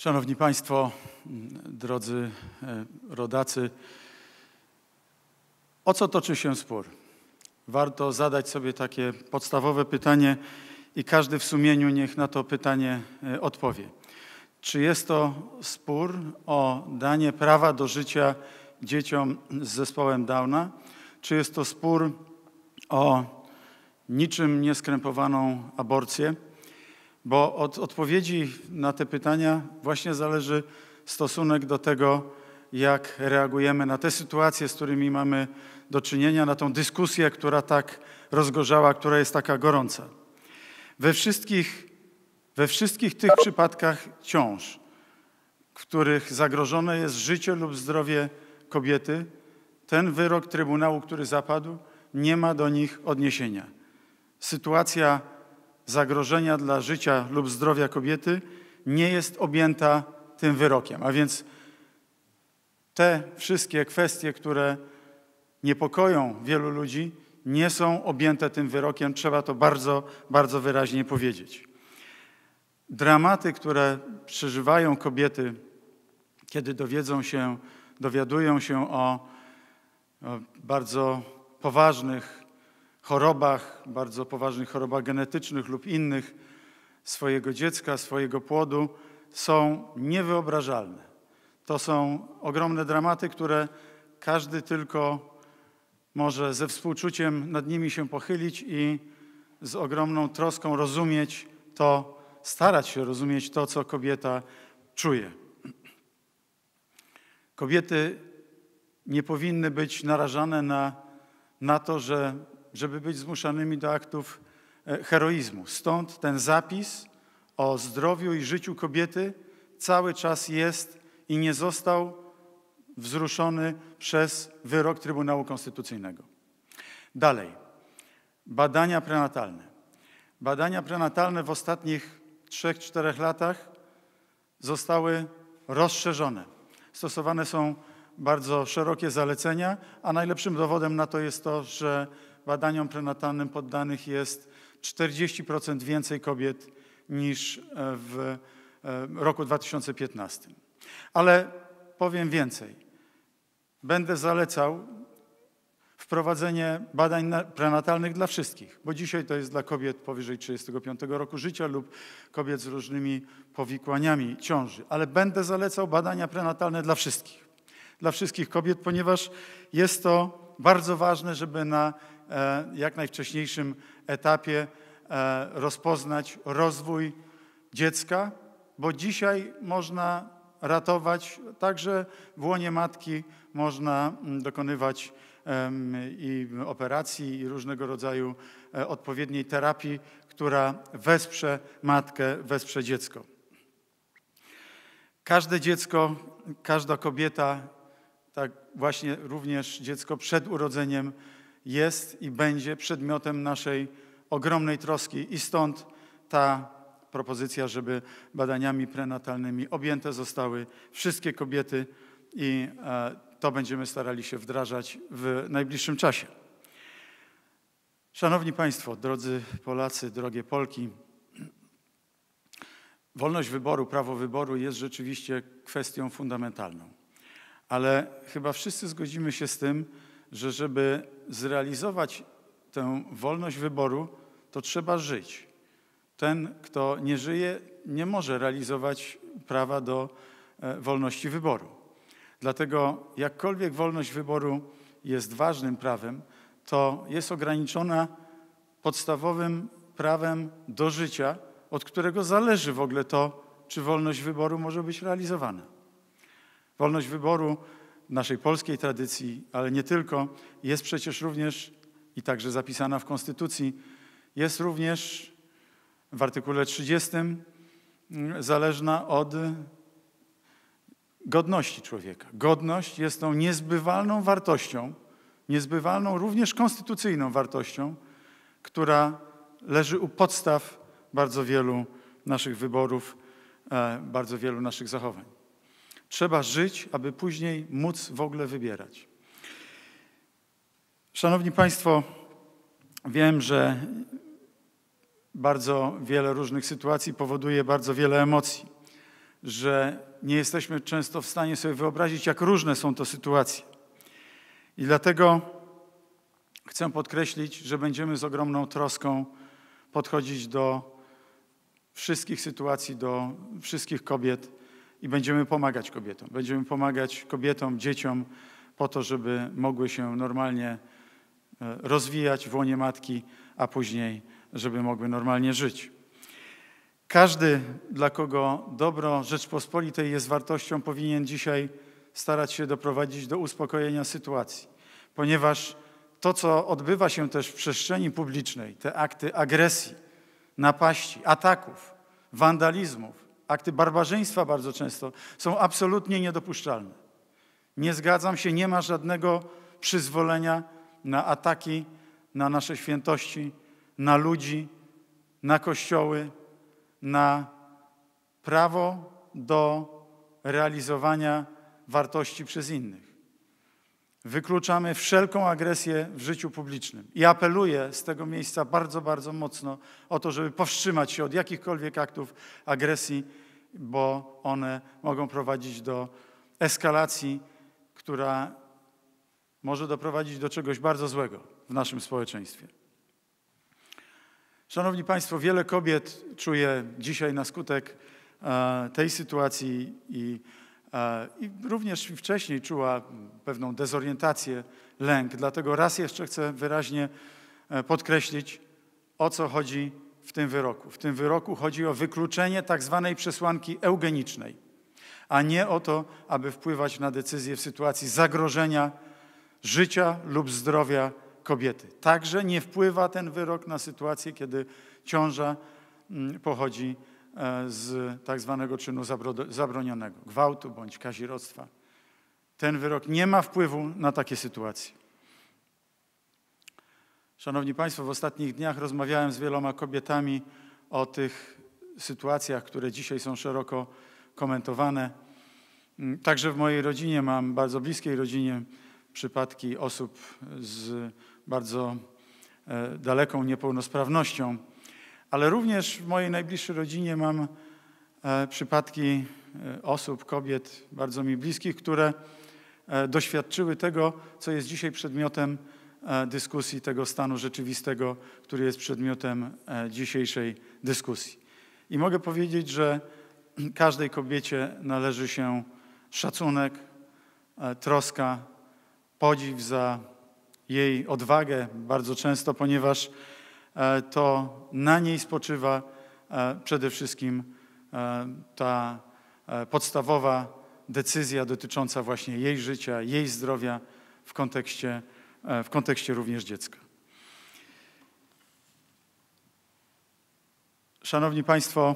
Szanowni Państwo, drodzy e, rodacy, o co toczy się spór? Warto zadać sobie takie podstawowe pytanie i każdy w sumieniu niech na to pytanie e, odpowie. Czy jest to spór o danie prawa do życia dzieciom z zespołem Downa? Czy jest to spór o niczym nieskrępowaną aborcję? Bo od odpowiedzi na te pytania właśnie zależy stosunek do tego, jak reagujemy na te sytuacje, z którymi mamy do czynienia, na tą dyskusję, która tak rozgorzała, która jest taka gorąca. We wszystkich, we wszystkich tych przypadkach ciąż, w których zagrożone jest życie lub zdrowie kobiety, ten wyrok Trybunału, który zapadł, nie ma do nich odniesienia. Sytuacja zagrożenia dla życia lub zdrowia kobiety nie jest objęta tym wyrokiem. A więc te wszystkie kwestie, które niepokoją wielu ludzi, nie są objęte tym wyrokiem. Trzeba to bardzo, bardzo wyraźnie powiedzieć. Dramaty, które przeżywają kobiety, kiedy dowiedzą się, dowiadują się o bardzo poważnych chorobach, bardzo poważnych chorobach genetycznych lub innych swojego dziecka, swojego płodu, są niewyobrażalne. To są ogromne dramaty, które każdy tylko może ze współczuciem nad nimi się pochylić i z ogromną troską rozumieć to, starać się rozumieć to, co kobieta czuje. Kobiety nie powinny być narażane na, na to, że żeby być zmuszanymi do aktów e, heroizmu. Stąd ten zapis o zdrowiu i życiu kobiety cały czas jest i nie został wzruszony przez wyrok Trybunału Konstytucyjnego. Dalej, badania prenatalne. Badania prenatalne w ostatnich 3-4 latach zostały rozszerzone. Stosowane są bardzo szerokie zalecenia, a najlepszym dowodem na to jest to, że badaniom prenatalnym poddanych jest 40% więcej kobiet niż e, w e, roku 2015. Ale powiem więcej. Będę zalecał wprowadzenie badań prenatalnych dla wszystkich, bo dzisiaj to jest dla kobiet powyżej 35 roku życia lub kobiet z różnymi powikłaniami ciąży, ale będę zalecał badania prenatalne dla wszystkich, dla wszystkich kobiet, ponieważ jest to bardzo ważne, żeby na E, jak najwcześniejszym etapie e, rozpoznać rozwój dziecka, bo dzisiaj można ratować, także w łonie matki można mm, dokonywać i operacji, i różnego rodzaju e, odpowiedniej terapii, która wesprze matkę, wesprze dziecko. Każde dziecko, każda kobieta, tak właśnie również dziecko przed urodzeniem jest i będzie przedmiotem naszej ogromnej troski. I stąd ta propozycja, żeby badaniami prenatalnymi objęte zostały wszystkie kobiety i e, to będziemy starali się wdrażać w najbliższym czasie. Szanowni Państwo, drodzy Polacy, drogie Polki, wolność wyboru, prawo wyboru jest rzeczywiście kwestią fundamentalną, ale chyba wszyscy zgodzimy się z tym, że żeby zrealizować tę wolność wyboru, to trzeba żyć. Ten, kto nie żyje, nie może realizować prawa do e, wolności wyboru. Dlatego, jakkolwiek wolność wyboru jest ważnym prawem, to jest ograniczona podstawowym prawem do życia, od którego zależy w ogóle to, czy wolność wyboru może być realizowana. Wolność wyboru naszej polskiej tradycji, ale nie tylko, jest przecież również i także zapisana w Konstytucji, jest również w artykule 30 mm, zależna od godności człowieka. Godność jest tą niezbywalną wartością, niezbywalną również konstytucyjną wartością, która leży u podstaw bardzo wielu naszych wyborów, e, bardzo wielu naszych zachowań. Trzeba żyć, aby później móc w ogóle wybierać. Szanowni Państwo, wiem, że bardzo wiele różnych sytuacji powoduje bardzo wiele emocji, że nie jesteśmy często w stanie sobie wyobrazić, jak różne są to sytuacje. I dlatego chcę podkreślić, że będziemy z ogromną troską podchodzić do wszystkich sytuacji, do wszystkich kobiet i będziemy pomagać kobietom. Będziemy pomagać kobietom, dzieciom po to, żeby mogły się normalnie e, rozwijać w łonie matki, a później, żeby mogły normalnie żyć. Każdy, dla kogo dobro Rzeczpospolitej jest wartością, powinien dzisiaj starać się doprowadzić do uspokojenia sytuacji, ponieważ to, co odbywa się też w przestrzeni publicznej, te akty agresji, napaści, ataków, wandalizmów, akty barbarzyństwa bardzo często są absolutnie niedopuszczalne. Nie zgadzam się, nie ma żadnego przyzwolenia na ataki na nasze świętości, na ludzi, na kościoły, na prawo do realizowania wartości przez innych. Wykluczamy wszelką agresję w życiu publicznym. I apeluję z tego miejsca bardzo, bardzo mocno o to, żeby powstrzymać się od jakichkolwiek aktów agresji bo one mogą prowadzić do eskalacji, która może doprowadzić do czegoś bardzo złego w naszym społeczeństwie. Szanowni Państwo, wiele kobiet czuje dzisiaj na skutek e, tej sytuacji i, e, i również wcześniej czuła pewną dezorientację, lęk. Dlatego raz jeszcze chcę wyraźnie e, podkreślić, o co chodzi w tym wyroku. W tym wyroku chodzi o wykluczenie tak zwanej przesłanki eugenicznej, a nie o to, aby wpływać na decyzję w sytuacji zagrożenia życia lub zdrowia kobiety. Także nie wpływa ten wyrok na sytuację, kiedy ciąża mm, pochodzi e, z tak zwanego czynu zabronionego, gwałtu bądź kazirodztwa. Ten wyrok nie ma wpływu na takie sytuacje. Szanowni Państwo, w ostatnich dniach rozmawiałem z wieloma kobietami o tych sytuacjach, które dzisiaj są szeroko komentowane. Mm, także w mojej rodzinie mam, bardzo bliskiej rodzinie, przypadki osób z bardzo e, daleką niepełnosprawnością, ale również w mojej najbliższej rodzinie mam e, przypadki e, osób, kobiet bardzo mi bliskich, które doświadczyły tego, co jest dzisiaj przedmiotem E, dyskusji tego stanu rzeczywistego, który jest przedmiotem e, dzisiejszej dyskusji. I mogę powiedzieć, że każdej kobiecie należy się szacunek, e, troska, podziw za jej odwagę bardzo często, ponieważ to na niej spoczywa przede wszystkim ta podstawowa decyzja dotycząca właśnie jej życia, jej zdrowia w kontekście E, w kontekście również dziecka. Szanowni Państwo,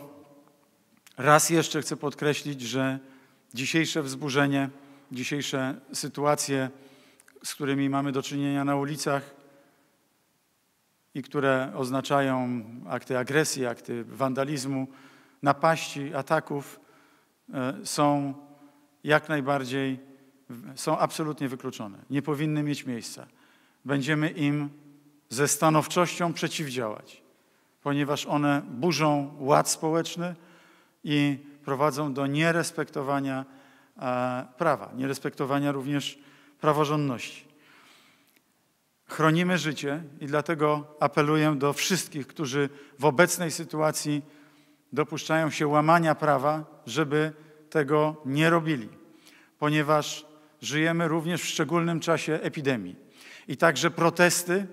raz jeszcze chcę podkreślić, że dzisiejsze wzburzenie, dzisiejsze sytuacje, z którymi mamy do czynienia na ulicach i które oznaczają akty agresji, akty wandalizmu, napaści, ataków, e, są jak najbardziej są absolutnie wykluczone, nie powinny mieć miejsca. Będziemy im ze stanowczością przeciwdziałać, ponieważ one burzą ład społeczny i prowadzą do nierespektowania e, prawa, nierespektowania również praworządności. Chronimy życie i dlatego apeluję do wszystkich, którzy w obecnej sytuacji dopuszczają się łamania prawa, żeby tego nie robili, ponieważ żyjemy również w szczególnym czasie epidemii. I także protesty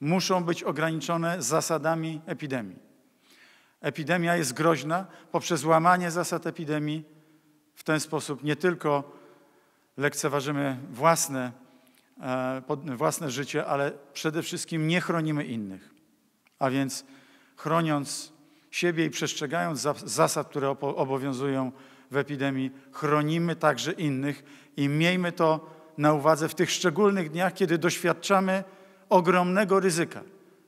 muszą być ograniczone zasadami epidemii. Epidemia jest groźna poprzez łamanie zasad epidemii. W ten sposób nie tylko lekceważymy własne, e, własne życie, ale przede wszystkim nie chronimy innych. A więc chroniąc siebie i przestrzegając zasad, które obowiązują w epidemii, chronimy także innych i miejmy to na uwadze w tych szczególnych dniach, kiedy doświadczamy ogromnego ryzyka.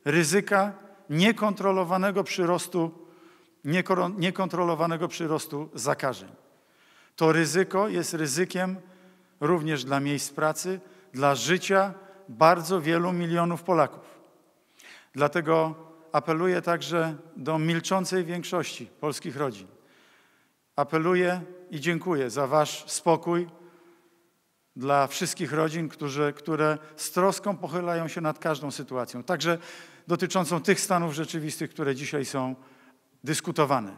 Ryzyka niekontrolowanego przyrostu, niekontrolowanego przyrostu zakażeń. To ryzyko jest ryzykiem również dla miejsc pracy, dla życia bardzo wielu milionów Polaków. Dlatego apeluję także do milczącej większości polskich rodzin. Apeluję i dziękuję za Wasz spokój dla wszystkich rodzin, którzy, które z troską pochylają się nad każdą sytuacją, także dotyczącą tych stanów rzeczywistych, które dzisiaj są dyskutowane.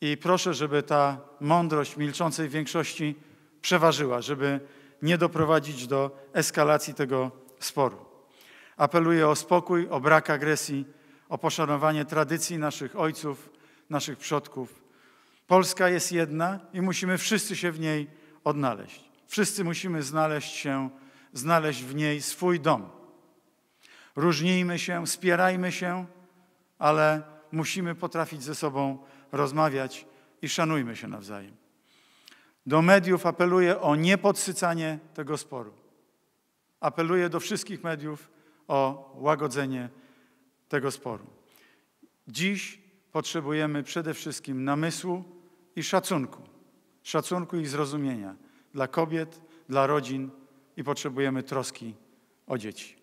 I proszę, żeby ta mądrość milczącej większości przeważyła, żeby nie doprowadzić do eskalacji tego sporu. Apeluję o spokój, o brak agresji, o poszanowanie tradycji naszych ojców, naszych przodków Polska jest jedna i musimy wszyscy się w niej odnaleźć. Wszyscy musimy znaleźć się, znaleźć w niej swój dom. Różnijmy się, spierajmy się, ale musimy potrafić ze sobą rozmawiać i szanujmy się nawzajem. Do mediów apeluję o niepodsycanie tego sporu. Apeluję do wszystkich mediów o łagodzenie tego sporu. Dziś potrzebujemy przede wszystkim namysłu, i szacunku. Szacunku i zrozumienia dla kobiet, dla rodzin i potrzebujemy troski o dzieci.